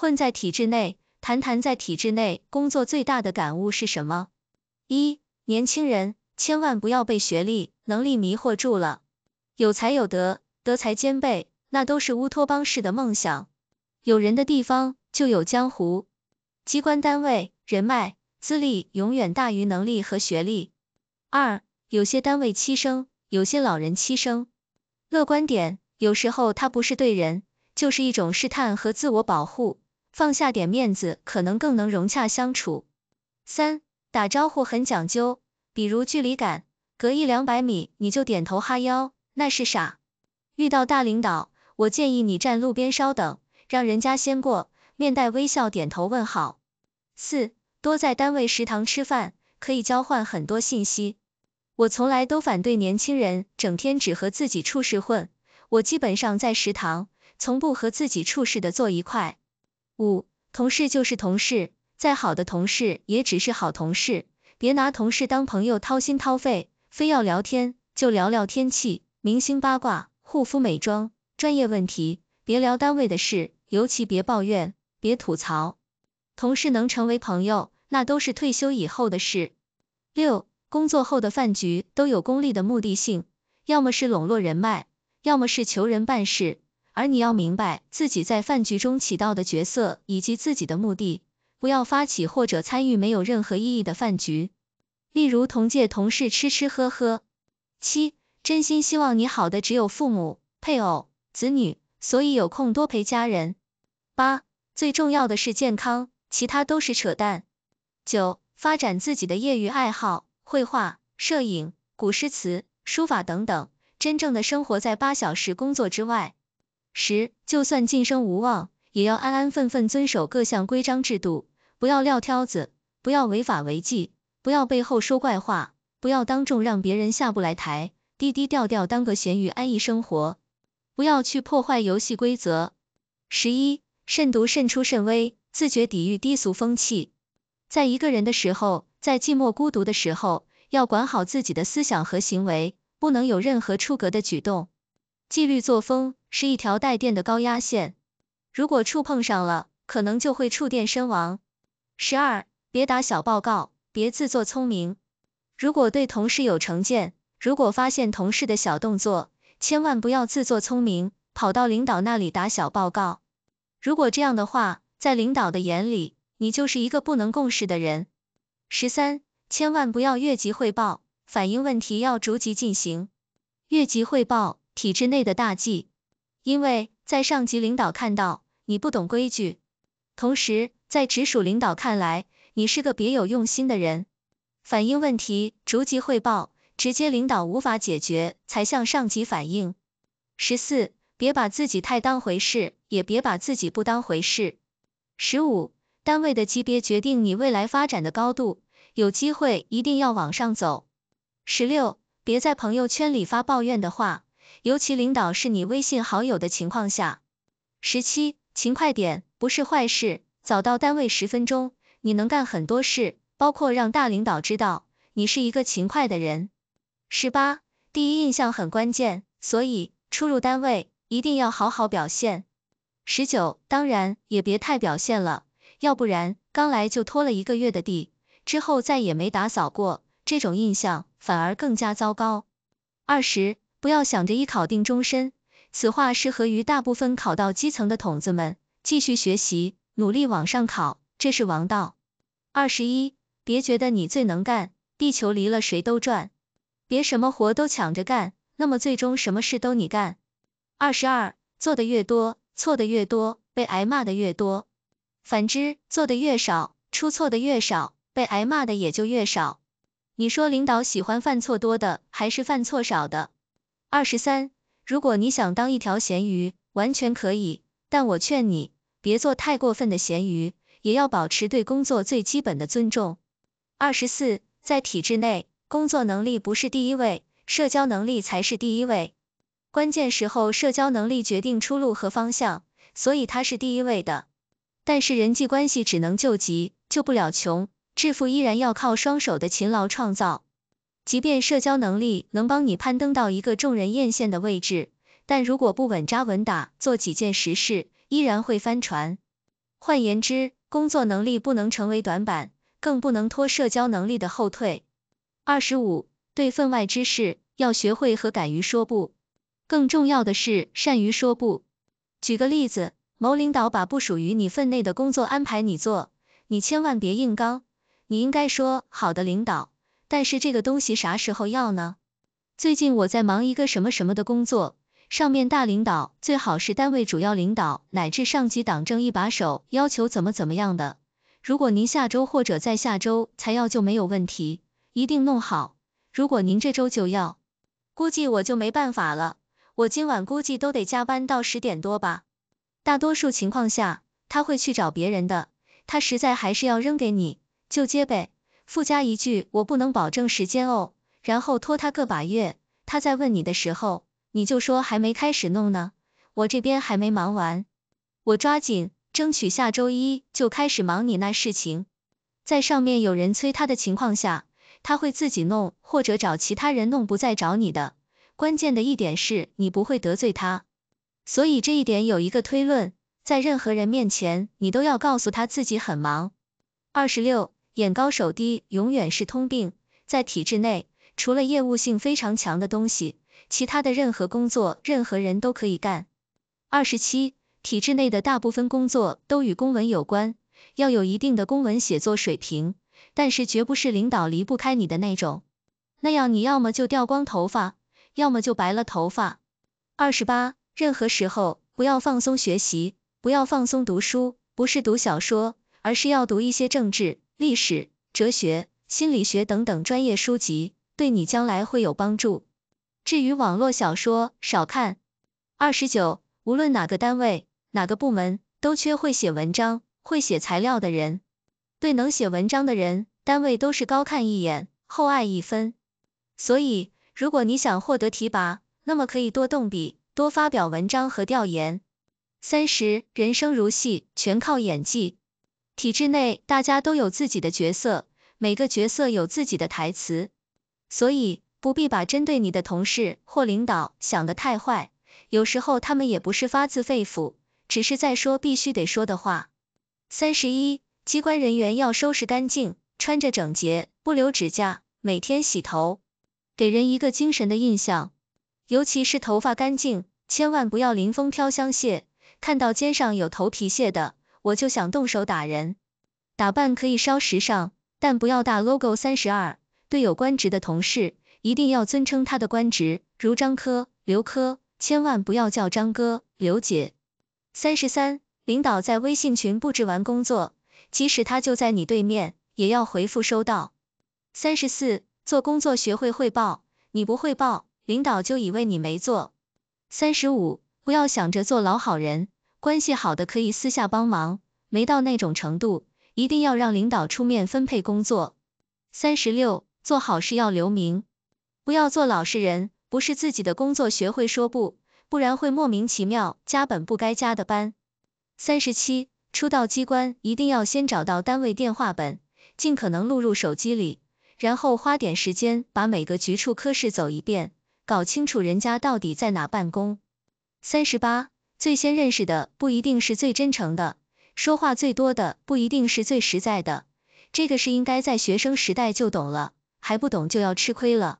混在体制内，谈谈在体制内工作最大的感悟是什么？一，年轻人千万不要被学历、能力迷惑住了，有才有德，德才兼备，那都是乌托邦式的梦想。有人的地方就有江湖，机关单位人脉、资历永远大于能力和学历。二，有些单位欺生，有些老人欺生。乐观点，有时候他不是对人，就是一种试探和自我保护。放下点面子，可能更能融洽相处。三，打招呼很讲究，比如距离感，隔一两百米你就点头哈腰，那是傻。遇到大领导，我建议你站路边稍等，让人家先过，面带微笑点头问好。四，多在单位食堂吃饭，可以交换很多信息。我从来都反对年轻人整天只和自己处事混，我基本上在食堂，从不和自己处事的坐一块。五，同事就是同事，再好的同事也只是好同事，别拿同事当朋友掏心掏肺，非要聊天就聊聊天气、明星八卦、护肤美妆、专业问题，别聊单位的事，尤其别抱怨、别吐槽。同事能成为朋友，那都是退休以后的事。六，工作后的饭局都有功利的目的性，要么是笼络人脉，要么是求人办事。而你要明白自己在饭局中起到的角色以及自己的目的，不要发起或者参与没有任何意义的饭局，例如同届同事吃吃喝喝。七，真心希望你好的只有父母、配偶、子女，所以有空多陪家人。八，最重要的是健康，其他都是扯淡。九，发展自己的业余爱好，绘画、摄影、古诗词、书法等等，真正的生活在八小时工作之外。十，就算晋升无望，也要安安分分遵守各项规章制度，不要撂挑子，不要违法违纪，不要背后说怪话，不要当众让别人下不来台，低低调调当个咸鱼安逸生活，不要去破坏游戏规则。十一，慎独慎出慎微，自觉抵御低俗风气。在一个人的时候，在寂寞孤独的时候，要管好自己的思想和行为，不能有任何出格的举动。纪律作风是一条带电的高压线，如果触碰上了，可能就会触电身亡。十二，别打小报告，别自作聪明。如果对同事有成见，如果发现同事的小动作，千万不要自作聪明，跑到领导那里打小报告。如果这样的话，在领导的眼里，你就是一个不能共事的人。十三，千万不要越级汇报，反映问题要逐级进行。越级汇报。体制内的大忌，因为在上级领导看到你不懂规矩，同时在直属领导看来你是个别有用心的人。反映问题逐级汇报，直接领导无法解决才向上级反映。十四，别把自己太当回事，也别把自己不当回事。十五，单位的级别决定你未来发展的高度，有机会一定要往上走。十六，别在朋友圈里发抱怨的话。尤其领导是你微信好友的情况下，十七勤快点不是坏事，早到单位十分钟，你能干很多事，包括让大领导知道你是一个勤快的人。十八第一印象很关键，所以出入单位一定要好好表现。十九当然也别太表现了，要不然刚来就拖了一个月的地，之后再也没打扫过，这种印象反而更加糟糕。二十。不要想着一考定终身，此话适合于大部分考到基层的筒子们。继续学习，努力往上考，这是王道。二十一，别觉得你最能干，地球离了谁都转。别什么活都抢着干，那么最终什么事都你干。二十二，做的越多，错的越多，被挨骂的越多；反之，做的越少，出错的越少，被挨骂的也就越少。你说领导喜欢犯错多的，还是犯错少的？二十三，如果你想当一条咸鱼，完全可以，但我劝你别做太过分的咸鱼，也要保持对工作最基本的尊重。二十四，在体制内，工作能力不是第一位，社交能力才是第一位。关键时候，社交能力决定出路和方向，所以它是第一位的。但是人际关系只能救急，救不了穷，致富依然要靠双手的勤劳创造。即便社交能力能帮你攀登到一个众人艳羡的位置，但如果不稳扎稳打做几件实事，依然会翻船。换言之，工作能力不能成为短板，更不能拖社交能力的后退。二十五，对分外之事，要学会和敢于说不，更重要的是善于说不。举个例子，某领导把不属于你分内的工作安排你做，你千万别硬刚，你应该说好的领导。但是这个东西啥时候要呢？最近我在忙一个什么什么的工作，上面大领导最好是单位主要领导乃至上级党政一把手要求怎么怎么样的。如果您下周或者在下周才要就没有问题，一定弄好。如果您这周就要，估计我就没办法了，我今晚估计都得加班到十点多吧。大多数情况下他会去找别人的，他实在还是要扔给你，就接呗。附加一句，我不能保证时间哦，然后拖他个把月，他在问你的时候，你就说还没开始弄呢，我这边还没忙完，我抓紧争取下周一就开始忙你那事情。在上面有人催他的情况下，他会自己弄或者找其他人弄，不再找你的。关键的一点是你不会得罪他，所以这一点有一个推论，在任何人面前，你都要告诉他自己很忙。二十六。眼高手低永远是通病，在体制内，除了业务性非常强的东西，其他的任何工作任何人都可以干。二十七，体制内的大部分工作都与公文有关，要有一定的公文写作水平，但是绝不是领导离不开你的那种，那样你要么就掉光头发，要么就白了头发。二十八，任何时候不要放松学习，不要放松读书，不是读小说，而是要读一些政治。历史、哲学、心理学等等专业书籍，对你将来会有帮助。至于网络小说，少看。二十九，无论哪个单位、哪个部门，都缺会写文章、会写材料的人。对能写文章的人，单位都是高看一眼，厚爱一分。所以，如果你想获得提拔，那么可以多动笔，多发表文章和调研。三十，人生如戏，全靠演技。体制内，大家都有自己的角色，每个角色有自己的台词，所以不必把针对你的同事或领导想的太坏，有时候他们也不是发自肺腑，只是在说必须得说的话。三十一，机关人员要收拾干净，穿着整洁，不留指甲，每天洗头，给人一个精神的印象，尤其是头发干净，千万不要临风飘香屑，看到肩上有头皮屑的。我就想动手打人，打扮可以稍时尚，但不要大 logo。三十二，对有官职的同事，一定要尊称他的官职，如张科、刘科，千万不要叫张哥、刘姐。三十三，领导在微信群布置完工作，即使他就在你对面，也要回复收到。三十四，做工作学会汇报，你不汇报，领导就以为你没做。三十五，不要想着做老好人。关系好的可以私下帮忙，没到那种程度，一定要让领导出面分配工作。三十六，做好事要留名，不要做老实人，不是自己的工作学会说不，不然会莫名其妙加本不该加的班。三十七，初到机关一定要先找到单位电话本，尽可能录入手机里，然后花点时间把每个局处科室走一遍，搞清楚人家到底在哪办公。三十八。最先认识的不一定是最真诚的，说话最多的不一定是最实在的。这个是应该在学生时代就懂了，还不懂就要吃亏了。